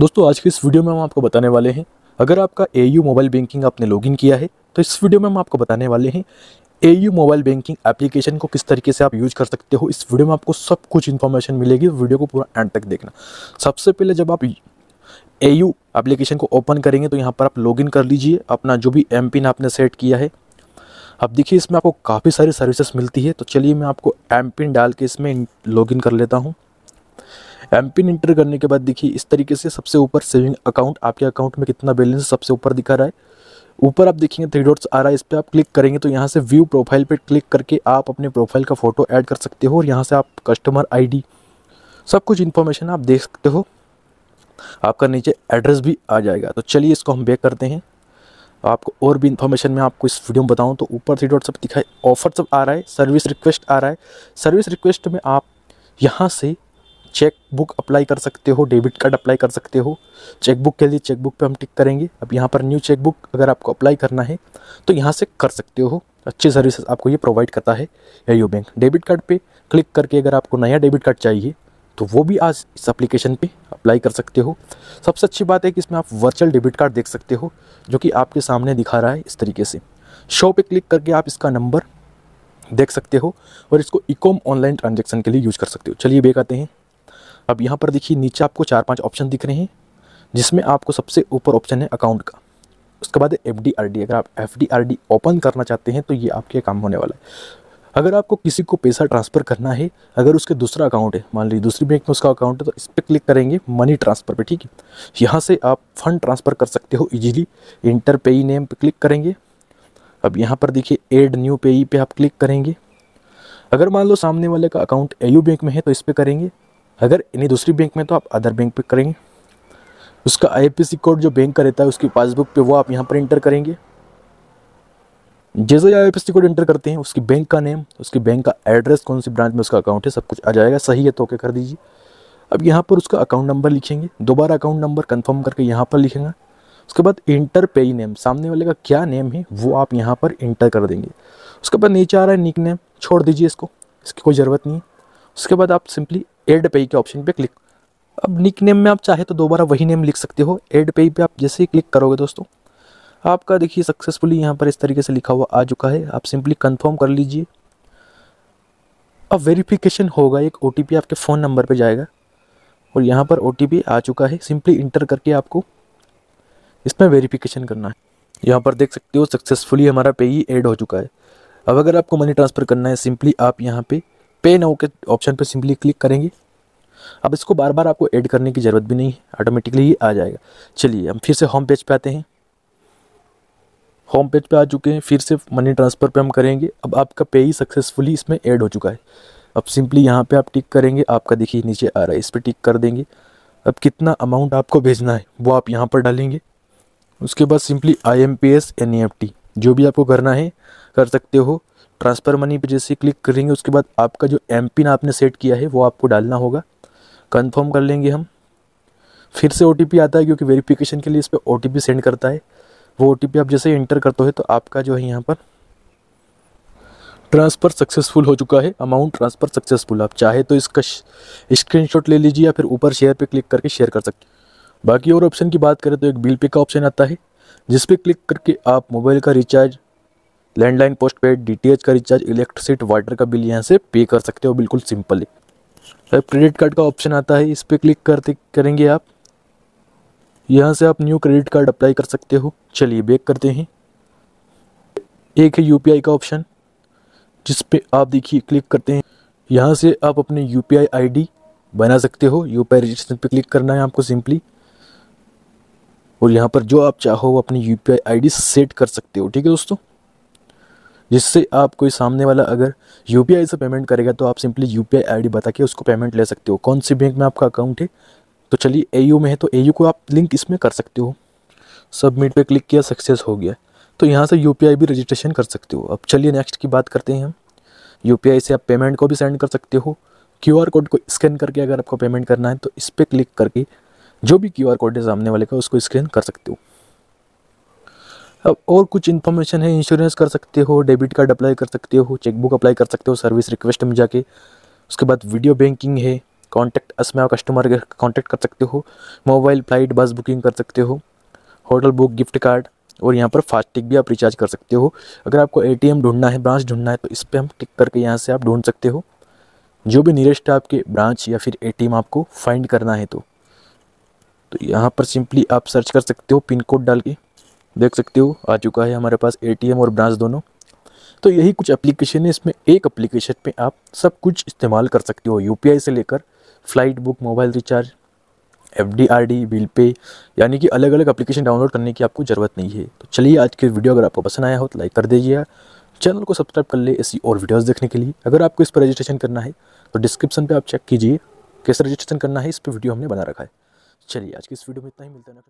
दोस्तों आज की इस वीडियो में हम आपको बताने वाले हैं अगर आपका ए मोबाइल बैंकिंग आपने लॉगिन किया है तो इस वीडियो में हम आपको बताने वाले हैं ए मोबाइल बैंकिंग एप्लीकेशन को किस तरीके से आप यूज कर सकते हो इस वीडियो में आपको सब कुछ इन्फॉर्मेशन मिलेगी वीडियो को पूरा एंड तक देखना सबसे पहले जब आप ए यू एप्लीकेशन को ओपन करेंगे तो यहाँ पर आप लॉगिन कर लीजिए अपना जो भी एम पिन आपने सेट किया है अब देखिए इसमें आपको काफ़ी सारी सर्विसेज मिलती है तो चलिए मैं आपको एम पिन डाल के इसमें लॉगिन कर लेता हूँ एम पिन इंटर करने के बाद देखिए इस तरीके से सबसे ऊपर सेविंग अकाउंट आपके अकाउंट में कितना बैलेंस सबसे ऊपर दिखा रहा है ऊपर आप देखेंगे थ्री डॉट्स आ रहा है इस पर आप क्लिक करेंगे तो यहाँ से व्यू प्रोफाइल पर क्लिक करके आप अपने प्रोफाइल का फ़ोटो ऐड कर सकते हो और यहाँ से आप कस्टमर आई सब कुछ इन्फॉर्मेशन आप देख सकते हो आपका नीचे एड्रेस भी आ जाएगा तो चलिए इसको हम बेक करते हैं आपको और भी इन्फॉर्मेशन मैं आपको इस वीडियो में बताऊं तो ऊपर थ्री डॉट सब दिखाई ऑफर सब आ रहा है सर्विस रिक्वेस्ट आ रहा है सर्विस रिक्वेस्ट में आप यहाँ से चेक बुक अप्लाई कर सकते हो डेबिट कार्ड अप्लाई कर सकते हो चेकबुक के लिए चेक बुक पर हम टिक करेंगे अब यहाँ पर न्यू चेक बुक अगर आपको अप्लाई करना है तो यहाँ से कर सकते हो अच्छी सर्विसेज आपको ये प्रोवाइड करता है या यू बैंक डेबिट कार्ड पे क्लिक करके अगर आपको नया डेबिट कार्ड चाहिए तो वो भी आज इस एप्लीकेशन पे अप्लाई कर सकते हो सबसे अच्छी बात है कि इसमें आप वर्चुअल डेबिट कार्ड देख सकते हो जो कि आपके सामने दिखा रहा है इस तरीके से शो पे क्लिक करके आप इसका नंबर देख सकते हो और इसको इकोम ऑनलाइन ट्रांजेक्शन के लिए यूज कर सकते हो चलिए बेक आते हैं अब यहाँ पर देखिए नीचे आपको चार पाँच ऑप्शन दिख रहे हैं जिसमें आपको सबसे ऊपर ऑप्शन है अकाउंट का उसके बाद एफ डी आर डी अगर आप F D R D open करना चाहते हैं तो ये आपके काम होने वाला है अगर आपको किसी को पैसा ट्रांसफ़र करना है अगर उसके दूसरा अकाउंट है मान लीजिए दूसरी बैंक में उसका अकाउंट है तो इस पर क्लिक करेंगे मनी ट्रांसफ़र पे ठीक है यहाँ से आप फंड ट्रांसफ़र कर सकते हो इजीली इंटर पे ई नेम पे क्लिक करेंगे अब यहाँ पर देखिए एड न्यू पे ई पे आप क्लिक करेंगे अगर मान लो सामने वाले का अकाउंट एयू बैंक में है तो इस पर करेंगे अगर इन्हीं दूसरी बैंक में तो आप अदर बैंक पे करेंगे उसका आई कोड जो बैंक का रहता है उसकी पासबुक पे वो आप यहाँ पर इंटर करेंगे जैसे आई आई कोड इंटर करते हैं उसकी बैंक का नेम उसकी बैंक का एड्रेस कौन सी ब्रांच में उसका अकाउंट है सब कुछ आ जाएगा सही है तो ओके कर दीजिए अब यहाँ पर उसका अकाउंट नंबर लिखेंगे दोबारा अकाउंट नंबर कंफर्म करके यहाँ पर लिखेंगे उसके बाद इंटर पे नेम सामने वाले का क्या नेम है वो आप यहाँ पर इंटर कर देंगे उसके बाद नीचे आ रहा है निक नेम छोड़ दीजिए इसको इसकी कोई ज़रूरत नहीं है उसके बाद आप सिंपली एड पे के ऑप्शन पे क्लिक अब निक नेम में आप चाहे तो दोबारा वही नेम लिख सकते हो एड पे पे आप जैसे ही क्लिक करोगे दोस्तों आपका देखिए सक्सेसफुली यहाँ पर इस तरीके से लिखा हुआ आ चुका है आप सिंपली कंफर्म कर लीजिए अब वेरिफिकेशन होगा एक ओ आपके फ़ोन नंबर पर जाएगा और यहाँ पर ओ आ चुका है सिंपली इंटर करके आपको इसमें वेरीफिकेशन करना है यहाँ पर देख सकते हो सक्सेसफुली हमारा पे ही एड हो चुका है अब अगर आपको मनी ट्रांसफ़र करना है सिंपली आप यहाँ पे पे नाउ के ऑप्शन पर सिंपली क्लिक करेंगे अब इसको बार बार आपको ऐड करने की ज़रूरत भी नहीं है ऑटोमेटिकली ही आ जाएगा चलिए हम फिर से होम पेज पे आते हैं होम पेज पे आ चुके हैं फिर से मनी ट्रांसफ़र पे हम करेंगे अब आपका पे ही सक्सेसफुली इसमें ऐड हो चुका है अब सिंपली यहाँ पे आप टिक करेंगे आपका देखिए नीचे आ रहा है इस पर टिक कर देंगे अब कितना अमाउंट आपको भेजना है वो आप यहाँ पर डालेंगे उसके बाद simply I M P S N E F T जो भी आपको करना है कर सकते हो ट्रांसफ़र मनी पे जैसे क्लिक करेंगे उसके बाद आपका जो एम पिन आपने सेट किया है वो आपको डालना होगा कंफर्म कर लेंगे हम फिर से ओ आता है क्योंकि वेरिफिकेशन के लिए इस पर ओ सेंड करता है वो ओ आप जैसे इंटर करते हो तो आपका जो है यहाँ पर ट्रांसफ़र सक्सेसफुल हो चुका है अमाउंट ट्रांसफ़र सक्सेसफुल आप चाहे तो इसका स्क्रीनशॉट ले लीजिए या फिर ऊपर शेयर पे क्लिक करके शेयर कर सकते बाकी और ऑप्शन की बात करें तो एक बिल पे का ऑप्शन आता है जिस पे क्लिक करके आप मोबाइल का recharge landline post paid D का रिचार्ज इलेक्ट्रिसिटी वाटर का बिल यहाँ से पे कर सकते हो बिल्कुल तो अब क्रेडिट कार्ड का ऑप्शन आता है इस पर क्लिक करते करेंगे आप यहाँ से आप न्यू क्रेडिट कार्ड अप्लाई कर सकते हो चलिए बेक करते हैं एक है यूपीआई का ऑप्शन जिस पे आप देखिए क्लिक करते हैं यहाँ से आप अपने यू पी आई बना सकते हो यू पी रजिस्ट्रेशन पर क्लिक करना है आपको सिंपली और यहाँ पर जो आप चाहो अपनी यू पी आई सेट कर सकते हो ठीक है दोस्तों जिससे आप कोई सामने वाला अगर यू से पेमेंट करेगा तो आप सिंपली यू पी बता के उसको पेमेंट ले सकते हो कौन सी बैंक में आपका अकाउंट है तो चलिए ए में है तो ए को आप लिंक इसमें कर सकते हो सबमिट पे क्लिक किया सक्सेस हो गया तो यहाँ से यू भी रजिस्ट्रेशन कर सकते हो अब चलिए नेक्स्ट की बात करते हैं हम यू से आप पेमेंट को भी सेंड कर सकते हो क्यू कोड को स्कैन करके अगर आपको पेमेंट करना है तो इस पर क्लिक करके जो भी क्यू कोड है सामने वाले का उसको स्कैन कर सकते हो अब और कुछ इन्फॉर्मेशन है इंश्योरेंस कर सकते हो डेबिट कार्ड अप्लाई कर सकते हो चेकबुक अप्लाई कर सकते हो सर्विस रिक्वेस्ट में जाके उसके बाद वीडियो बैंकिंग है कॉन्टैक्ट असम कस्टमर केयर कॉन्टैक्ट कर सकते हो मोबाइल फ्लाइट बस बुकिंग कर सकते हो होटल बुक गिफ्ट कार्ड और यहाँ पर फास्टैग भी आप रिचार्ज कर सकते हो अगर आपको ए ढूंढना है ब्रांच ढूंढना है तो इस पर हम टिक करके यहाँ से आप ढूंढ सकते हो जो भी नियरेस्ट है आपके ब्रांच या फिर ए आपको फाइंड करना है तो तो यहाँ पर सिंपली आप सर्च कर सकते हो पिन कोड डाल के देख सकते हो आ चुका है हमारे पास ए और ब्रांच दोनों तो यही कुछ एप्लीकेशन है इसमें एक एप्लीकेशन पे आप सब कुछ इस्तेमाल कर सकते हो यू से लेकर flight book mobile recharge F D R D bill pay यानी कि अलग अलग एप्लीकेशन डाउनलोड करने की आपको ज़रूरत नहीं है तो चलिए आज के वीडियो अगर आपको पसंद आया हो तो लाइक कर दीजिए चैनल को सब्सक्राइब कर ले ऐसी और वीडियोज़ देखने के लिए अगर आपको इस पर रजिस्ट्रेशन करना है तो डिस्क्रिप्शन पर आप चेक कीजिए कैसे रजिस्ट्रेशन करना है इस पर वीडियो हमने बना रखा है चलिए आज की इस वीडियो में इतना ही मिलता है